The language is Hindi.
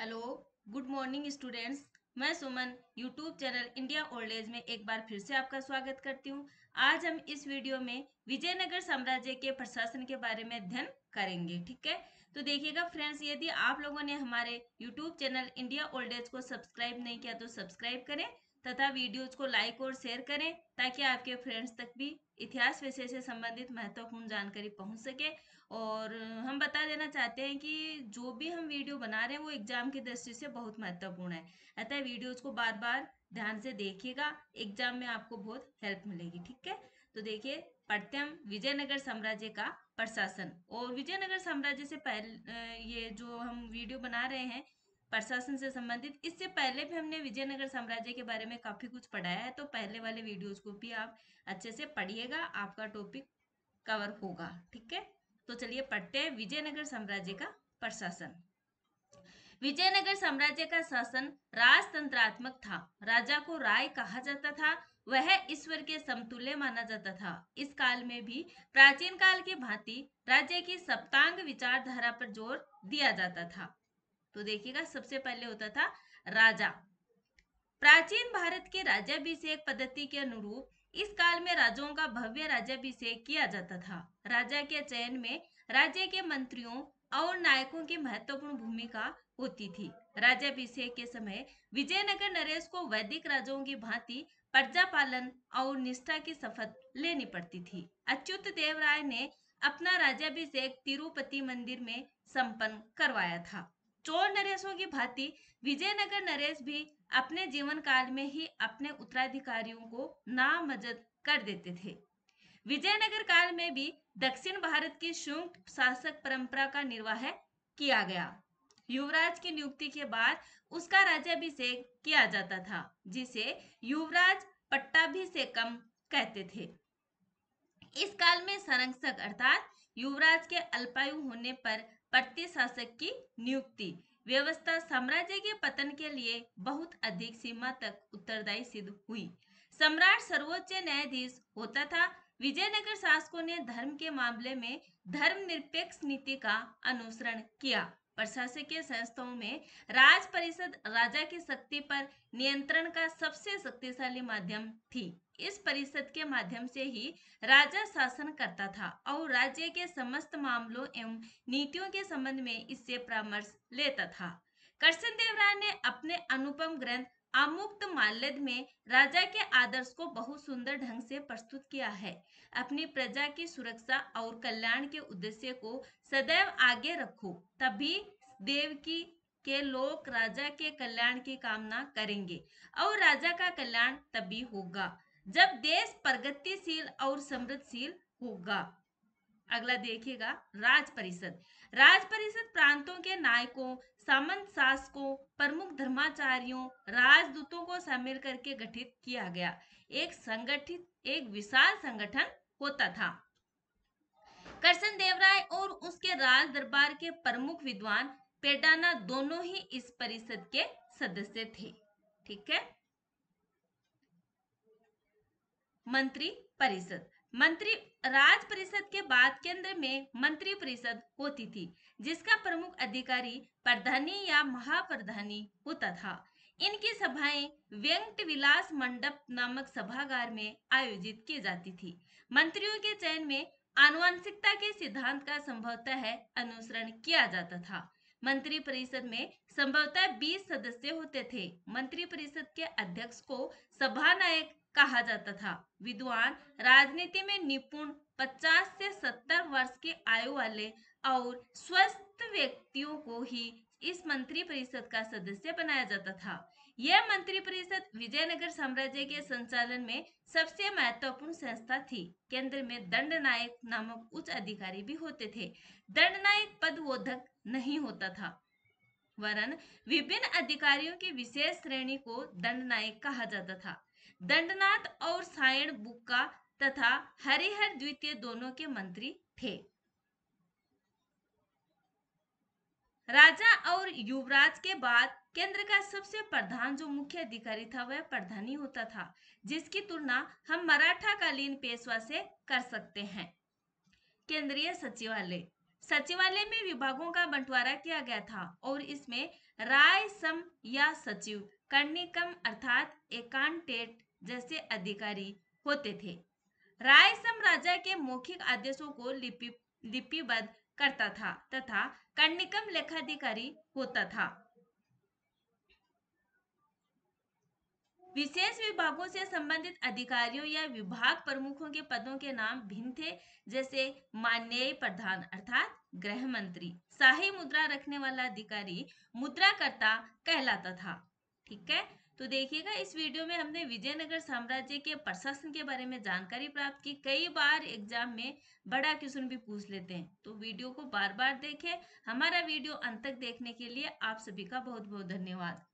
हेलो गुड मॉर्निंग स्टूडेंट्स मैं Suman YouTube channel India old age में एक बार फिर से आपका स्वागत करती हूँ आज हम इस वीडियो में विजयनगर साम्राज्य के प्रशासन के बारे में अध्ययन करेंगे ठीक है तो देखिएगा फ्रेंड्स यदि आप लोगों ने हमारे YouTube channel India old age को सब्सक्राइब नहीं किया तो सब्सक्राइब करें तथा वीडियोज को लाइक और शेयर करें ताकि आपके फ्रेंड्स तक भी इतिहास विषय से संबंधित महत्वपूर्ण जानकारी पहुंच सके और हम बता देना चाहते हैं कि जो भी हम वीडियो बना रहे हैं वो एग्जाम की दृष्टि से बहुत महत्वपूर्ण है अतः वीडियोज को बार बार ध्यान से देखिएगा एग्जाम में आपको बहुत हेल्प मिलेगी ठीक है तो देखिए पढ़ते हम विजयनगर साम्राज्य का प्रशासन और विजयनगर साम्राज्य से पहले ये जो हम वीडियो बना रहे हैं प्रशासन से संबंधित इससे पहले भी हमने विजयनगर साम्राज्य के बारे में काफी कुछ पढ़ाया है तो पहले वाले वीडियोस को भी आप अच्छे से पढ़िएगा आपका टॉपिक कवर होगा ठीक है तो चलिए पढ़ते हैं विजयनगर साम्राज्य का प्रशासन विजयनगर साम्राज्य का शासन राजतंत्रात्मक था राजा को राय कहा जाता था वह ईश्वर के समतुल्य माना जाता था इस काल में भी प्राचीन काल के भांति राज्य की सप्तांग विचारधारा पर जोर दिया जाता था तो देखिएगा सबसे पहले होता था राजा प्राचीन भारत के राज्याभिषेक पद्धति के अनुरूप इस काल में राजाओं का भव्य राज्याभिषेक किया जाता था राजा के चयन में राज्य के मंत्रियों और नायकों की महत्वपूर्ण भूमिका होती थी राज्याभिषेक के समय विजयनगर नरेश को वैदिक राजाओं की भांति प्रजा पालन और निष्ठा की शपथ लेनी पड़ती थी अच्युत देव राय ने अपना राज्याभिषेक तिरुपति मंदिर में संपन्न करवाया था चोर नरेशों की भांति विजयनगर नरेश भी अपने जीवन काल में ही अपने उत्तराधिकारियों को नामजद कर देते थे विजयनगर काल में भी दक्षिण भारत की शुंग शासक परंपरा का निर्वाह किया गया युवराज की नियुक्ति के बाद उसका राज्याभिषेक किया जाता था जिसे युवराज पट्टाभिषेकम कहते थे इस काल में संरक्षक अर्थात युवराज के अल्पायु होने पर प्रति शासक की नियुक्ति व्यवस्था साम्राज्य के पतन के लिए बहुत अधिक सीमा तक उत्तरदायी सिद्ध हुई सम्राट सर्वोच्च न्यायाधीश होता था विजयनगर शासकों ने धर्म के मामले में धर्मनिरपेक्ष नीति का अनुसरण किया प्रशासकीय संस्थाओं में राज परिषद राजा की शक्ति पर नियंत्रण का सबसे शक्तिशाली माध्यम थी इस परिषद के माध्यम से ही राजा शासन करता था और राज्य के समस्त मामलों एवं नीतियों के संबंध में इससे परामर्श लेता था कृष्ण देवराय ने अपने अनुपम ग्रंथ आमुक्त माल्यद में राजा के आदर्श को बहुत सुंदर ढंग से प्रस्तुत किया है अपनी प्रजा की सुरक्षा और कल्याण के उद्देश्य को सदैव आगे रखो तभी देव की के लोग राजा के कल्याण की कामना करेंगे और राजा का कल्याण तभी होगा जब देश प्रगतिशील और समृद्धशील होगा अगला देखिएगा राज परिषद राज परिषद प्रांतों के नायकों सामंत शासकों प्रमुख धर्माचार्यों राजदूतों को शामिल करके गठित किया गया एक संगठित एक विशाल संगठन होता था करसन देवराय और उसके राज दरबार के प्रमुख विद्वान पेडाना दोनों ही इस परिषद के सदस्य थे ठीक है मंत्री परिषद मंत्री राज परिषद के बाद केंद्र में मंत्री परिषद होती थी जिसका प्रमुख अधिकारी प्रधानी या महाप्रधानी होता था इनकी सभाएं व्यंकट विलास मंडप नामक सभागार में आयोजित की जाती थी मंत्रियों के चयन में आनुवंशिकता के सिद्धांत का संभवतः अनुसरण किया जाता था मंत्री परिषद में संभवतः 20 सदस्य होते थे मंत्री परिषद के अध्यक्ष को सभानायक कहा जाता था विद्वान राजनीति में निपुण 50 से 70 वर्ष की आयु वाले और स्वस्थ व्यक्तियों को ही इस मंत्री परिषद का सदस्य बनाया जाता था यह मंत्री परिषद विजयनगर साम्राज्य के संचालन में सबसे महत्वपूर्ण संस्था थी केंद्र में दंड नायक नामक उच्च अधिकारी भी होते थे दंड नायक पद वोधक नहीं होता था वरन विभिन्न अधिकारियों की विशेष श्रेणी को दंड नायक कहा जाता था दंडनाथ और सायण बुक्का तथा हरिहर द्वितीय दोनों के मंत्री थे राजा और युवराज के बाद केंद्र का सबसे प्रधान जो मुख्य अधिकारी था वह प्रधानी होता था जिसकी तुलना हम मराठा कालीन पेशवा से कर सकते हैं केंद्रीय सचिवालय सचिवालय में विभागों का बंटवारा किया गया था और इसमें राय सम या सचिव कर्णिकम अर्थात एकांटेट जैसे अधिकारी होते थे राय साम्राज्य के मौखिक आदेशों को लिपि लिपिबद्ध करता था तथा कर्णिकम लेखाधिकारी होता था विशेष विभागों से संबंधित अधिकारियों या विभाग प्रमुखों के पदों के नाम भिन्न थे जैसे माननीय प्रधान अर्थात गृह मंत्री शाही मुद्रा रखने वाला अधिकारी मुद्राकर्ता कहलाता था ठीक है तो देखिएगा इस वीडियो में हमने विजयनगर साम्राज्य के प्रशासन के बारे में जानकारी प्राप्त की कई बार एग्जाम में बड़ा क्वेश्चन भी पूछ लेते हैं तो वीडियो को बार बार देखें हमारा वीडियो अंत तक देखने के लिए आप सभी का बहुत बहुत धन्यवाद